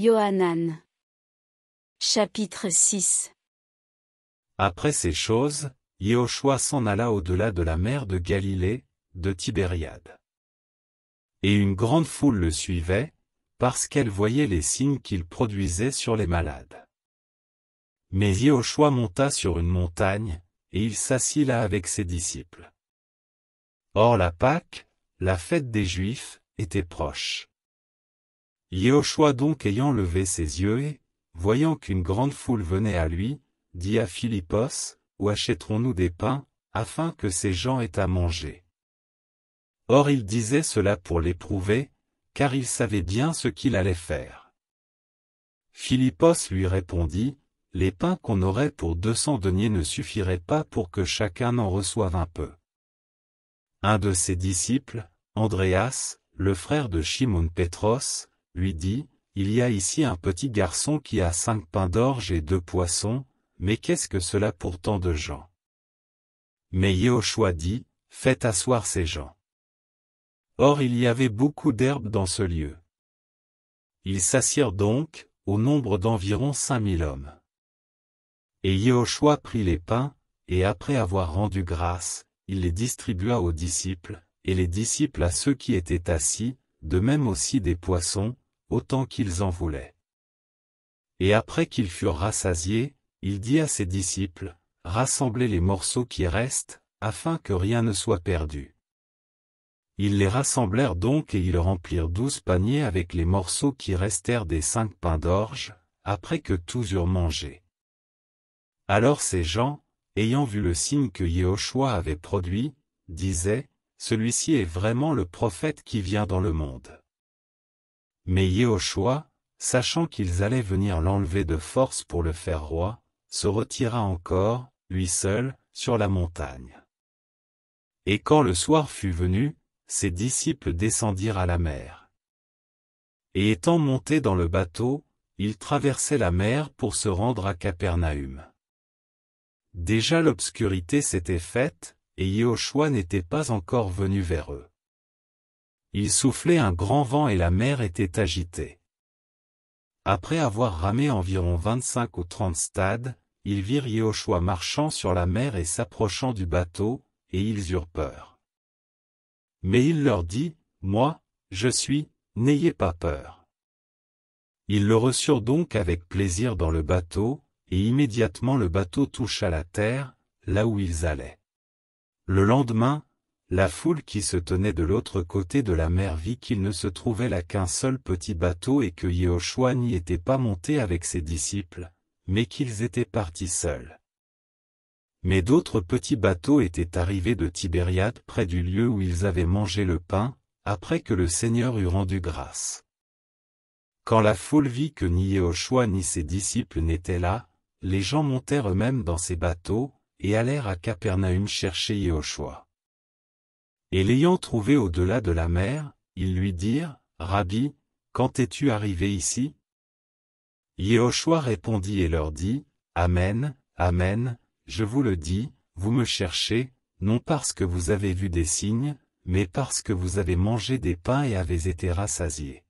Yohanan. Chapitre 6 Après ces choses, Yehoshua s'en alla au-delà de la mer de Galilée, de Tibériade. Et une grande foule le suivait, parce qu'elle voyait les signes qu'il produisait sur les malades. Mais Yehoshua monta sur une montagne, et il s'assit là avec ses disciples. Or la Pâque, la fête des Juifs, était proche. Yehoshua donc ayant levé ses yeux et, voyant qu'une grande foule venait à lui, dit à Philippos, Où achèterons-nous des pains, afin que ces gens aient à manger Or il disait cela pour l'éprouver, car il savait bien ce qu'il allait faire. Philippos lui répondit, Les pains qu'on aurait pour deux cents deniers ne suffiraient pas pour que chacun en reçoive un peu. Un de ses disciples, Andreas, le frère de Shimon Petros, lui dit, Il y a ici un petit garçon qui a cinq pains d'orge et deux poissons, mais qu'est-ce que cela pour tant de gens Mais Yehoshua dit, Faites asseoir ces gens. Or il y avait beaucoup d'herbes dans ce lieu. Ils s'assirent donc, au nombre d'environ cinq mille hommes. Et Yehoshua prit les pains, et après avoir rendu grâce, il les distribua aux disciples, et les disciples à ceux qui étaient assis, de même aussi des poissons, autant qu'ils en voulaient. Et après qu'ils furent rassasiés, il dit à ses disciples, Rassemblez les morceaux qui restent, afin que rien ne soit perdu. Ils les rassemblèrent donc et ils remplirent douze paniers avec les morceaux qui restèrent des cinq pains d'orge, après que tous eurent mangé. Alors ces gens, ayant vu le signe que Yehoshua avait produit, disaient, Celui-ci est vraiment le prophète qui vient dans le monde. Mais Yehoshua, sachant qu'ils allaient venir l'enlever de force pour le faire roi, se retira encore, lui seul, sur la montagne. Et quand le soir fut venu, ses disciples descendirent à la mer. Et étant montés dans le bateau, ils traversaient la mer pour se rendre à Capernaum. Déjà l'obscurité s'était faite, et Yehoshua n'était pas encore venu vers eux. Il soufflait un grand vent et la mer était agitée. Après avoir ramé environ vingt-cinq ou trente stades, ils virent Yehoshua marchant sur la mer et s'approchant du bateau, et ils eurent peur. Mais il leur dit, Moi, je suis, n'ayez pas peur. Ils le reçurent donc avec plaisir dans le bateau, et immédiatement le bateau toucha la terre, là où ils allaient. Le lendemain, la foule qui se tenait de l'autre côté de la mer vit qu'il ne se trouvait là qu'un seul petit bateau et que Yehoshua n'y était pas monté avec ses disciples, mais qu'ils étaient partis seuls. Mais d'autres petits bateaux étaient arrivés de Tibériade près du lieu où ils avaient mangé le pain, après que le Seigneur eut rendu grâce. Quand la foule vit que ni Yehoshua ni ses disciples n'étaient là, les gens montèrent eux-mêmes dans ces bateaux, et allèrent à Capernaum chercher Yehoshua. Et l'ayant trouvé au-delà de la mer, ils lui dirent, Rabbi, quand es-tu arrivé ici Yehoshua répondit et leur dit, Amen, Amen, je vous le dis, vous me cherchez, non parce que vous avez vu des signes, mais parce que vous avez mangé des pains et avez été rassasiés.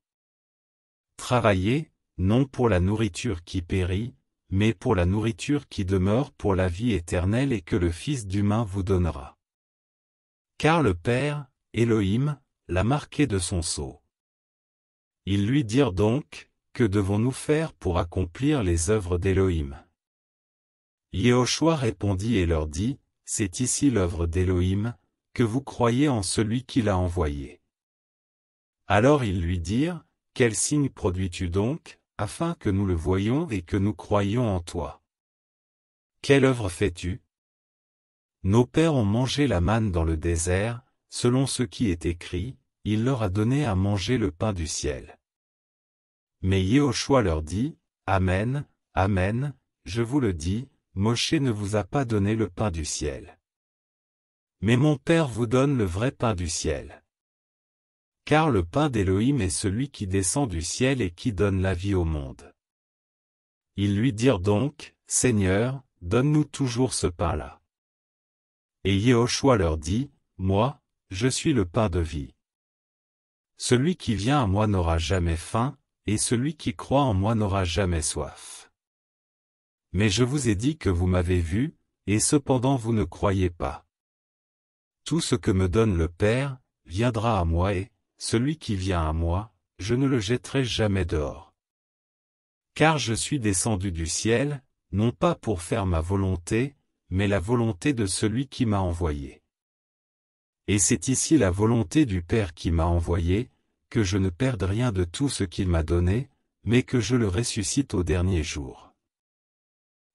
Travaillez, non pour la nourriture qui périt, mais pour la nourriture qui demeure pour la vie éternelle et que le Fils d'humain vous donnera. Car le Père, Elohim, l'a marqué de son sceau. Ils lui dirent donc, Que devons-nous faire pour accomplir les œuvres d'Élohim Yehoshua répondit et leur dit, C'est ici l'œuvre d'Élohim, que vous croyez en celui qui l'a envoyé. Alors ils lui dirent, Quel signe produis-tu donc, afin que nous le voyions et que nous croyions en toi Quelle œuvre fais-tu nos pères ont mangé la manne dans le désert, selon ce qui est écrit, il leur a donné à manger le pain du ciel. Mais Yehoshua leur dit, Amen, Amen, je vous le dis, Moshe ne vous a pas donné le pain du ciel. Mais mon Père vous donne le vrai pain du ciel. Car le pain d'Élohim est celui qui descend du ciel et qui donne la vie au monde. Ils lui dirent donc, Seigneur, donne-nous toujours ce pain-là. Et Yehoshua leur dit, Moi, je suis le pain de vie. Celui qui vient à moi n'aura jamais faim, et celui qui croit en moi n'aura jamais soif. Mais je vous ai dit que vous m'avez vu, et cependant vous ne croyez pas. Tout ce que me donne le Père, viendra à moi et, celui qui vient à moi, je ne le jetterai jamais dehors. Car je suis descendu du ciel, non pas pour faire ma volonté, mais la volonté de celui qui m'a envoyé. Et c'est ici la volonté du Père qui m'a envoyé, que je ne perde rien de tout ce qu'il m'a donné, mais que je le ressuscite au dernier jour.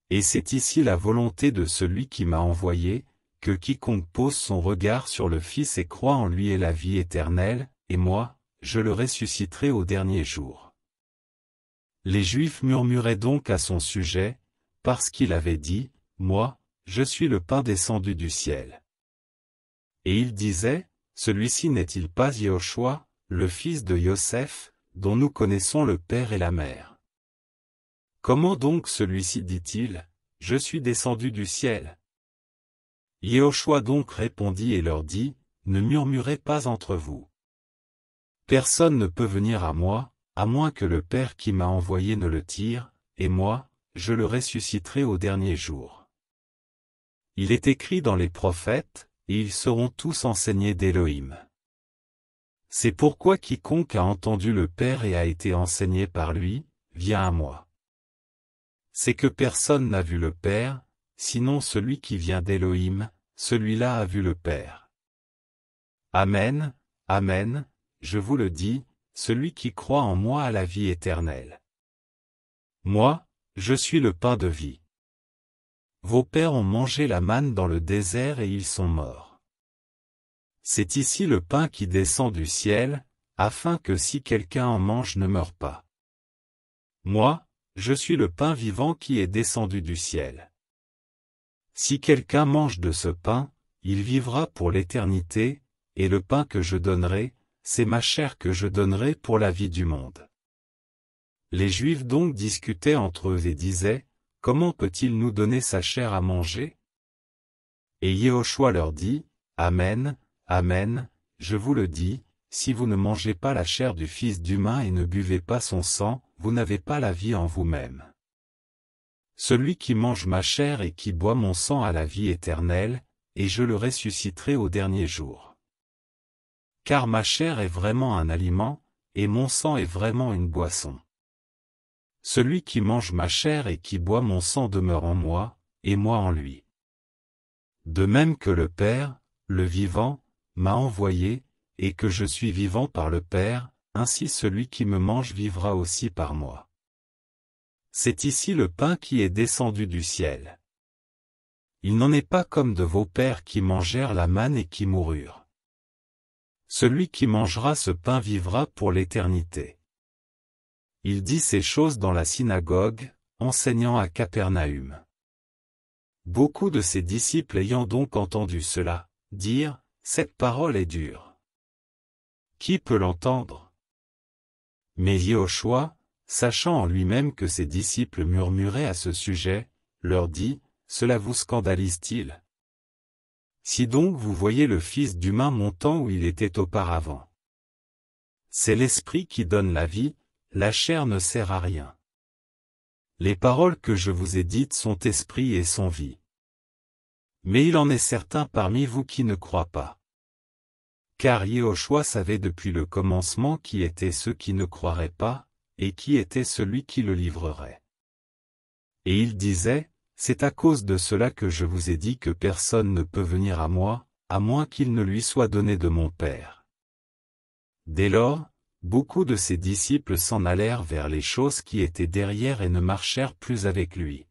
Et c'est ici la volonté de celui qui m'a envoyé, que quiconque pose son regard sur le Fils et croit en lui est la vie éternelle, et moi, je le ressusciterai au dernier jour. Les Juifs murmuraient donc à son sujet, parce qu'il avait dit, Moi, je suis le pain descendu du ciel. Et il disait, Celui-ci n'est-il pas Yehoshua, le fils de Yosef, dont nous connaissons le père et la mère Comment donc celui-ci dit-il, Je suis descendu du ciel Yehoshua donc répondit et leur dit, Ne murmurez pas entre vous. Personne ne peut venir à moi, à moins que le Père qui m'a envoyé ne le tire, et moi, je le ressusciterai au dernier jour. Il est écrit dans les prophètes, et ils seront tous enseignés d'Élohim. C'est pourquoi quiconque a entendu le Père et a été enseigné par lui, vient à moi. C'est que personne n'a vu le Père, sinon celui qui vient d'Élohim, celui-là a vu le Père. Amen, Amen, je vous le dis, celui qui croit en moi a la vie éternelle. Moi, je suis le pain de vie. Vos pères ont mangé la manne dans le désert et ils sont morts. C'est ici le pain qui descend du ciel, afin que si quelqu'un en mange ne meure pas. Moi, je suis le pain vivant qui est descendu du ciel. Si quelqu'un mange de ce pain, il vivra pour l'éternité, et le pain que je donnerai, c'est ma chair que je donnerai pour la vie du monde. Les Juifs donc discutaient entre eux et disaient, Comment peut-il nous donner sa chair à manger Et Yehoshua leur dit, Amen, Amen, je vous le dis, si vous ne mangez pas la chair du Fils d'humain et ne buvez pas son sang, vous n'avez pas la vie en vous-même. Celui qui mange ma chair et qui boit mon sang a la vie éternelle, et je le ressusciterai au dernier jour. Car ma chair est vraiment un aliment, et mon sang est vraiment une boisson. Celui qui mange ma chair et qui boit mon sang demeure en moi, et moi en lui. De même que le Père, le vivant, m'a envoyé, et que je suis vivant par le Père, ainsi celui qui me mange vivra aussi par moi. C'est ici le pain qui est descendu du ciel. Il n'en est pas comme de vos pères qui mangèrent la manne et qui moururent. Celui qui mangera ce pain vivra pour l'éternité. Il dit ces choses dans la synagogue, enseignant à Capernaum. Beaucoup de ses disciples ayant donc entendu cela, dirent, Cette parole est dure. Qui peut l'entendre Mais Yehoshua, sachant en lui-même que ses disciples murmuraient à ce sujet, leur dit, Cela vous scandalise-t-il Si donc vous voyez le Fils d'humain montant où il était auparavant. C'est l'Esprit qui donne la vie, la chair ne sert à rien. Les paroles que je vous ai dites sont esprit et sont vie. Mais il en est certain parmi vous qui ne croient pas. Car Yehoshua savait depuis le commencement qui étaient ceux qui ne croiraient pas, et qui était celui qui le livrerait. Et il disait, C'est à cause de cela que je vous ai dit que personne ne peut venir à moi, à moins qu'il ne lui soit donné de mon Père. Dès lors, Beaucoup de ses disciples s'en allèrent vers les choses qui étaient derrière et ne marchèrent plus avec lui.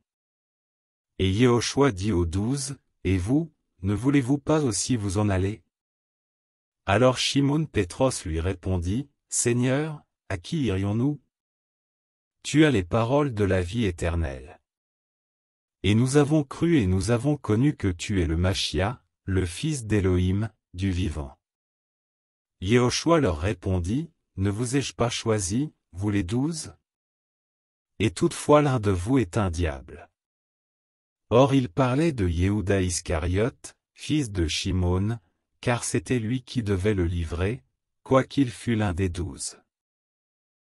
Et Yehoshua dit aux douze, Et vous, ne voulez-vous pas aussi vous en aller Alors Shimon Pétros lui répondit, Seigneur, à qui irions-nous Tu as les paroles de la vie éternelle. Et nous avons cru et nous avons connu que tu es le Machia, le fils d'Élohim, du vivant. Yehoshua leur répondit, ne vous ai-je pas choisi, vous les douze Et toutefois l'un de vous est un diable. Or il parlait de Yehuda Iscariote, fils de Shimon, car c'était lui qui devait le livrer, quoiqu'il fût l'un des douze.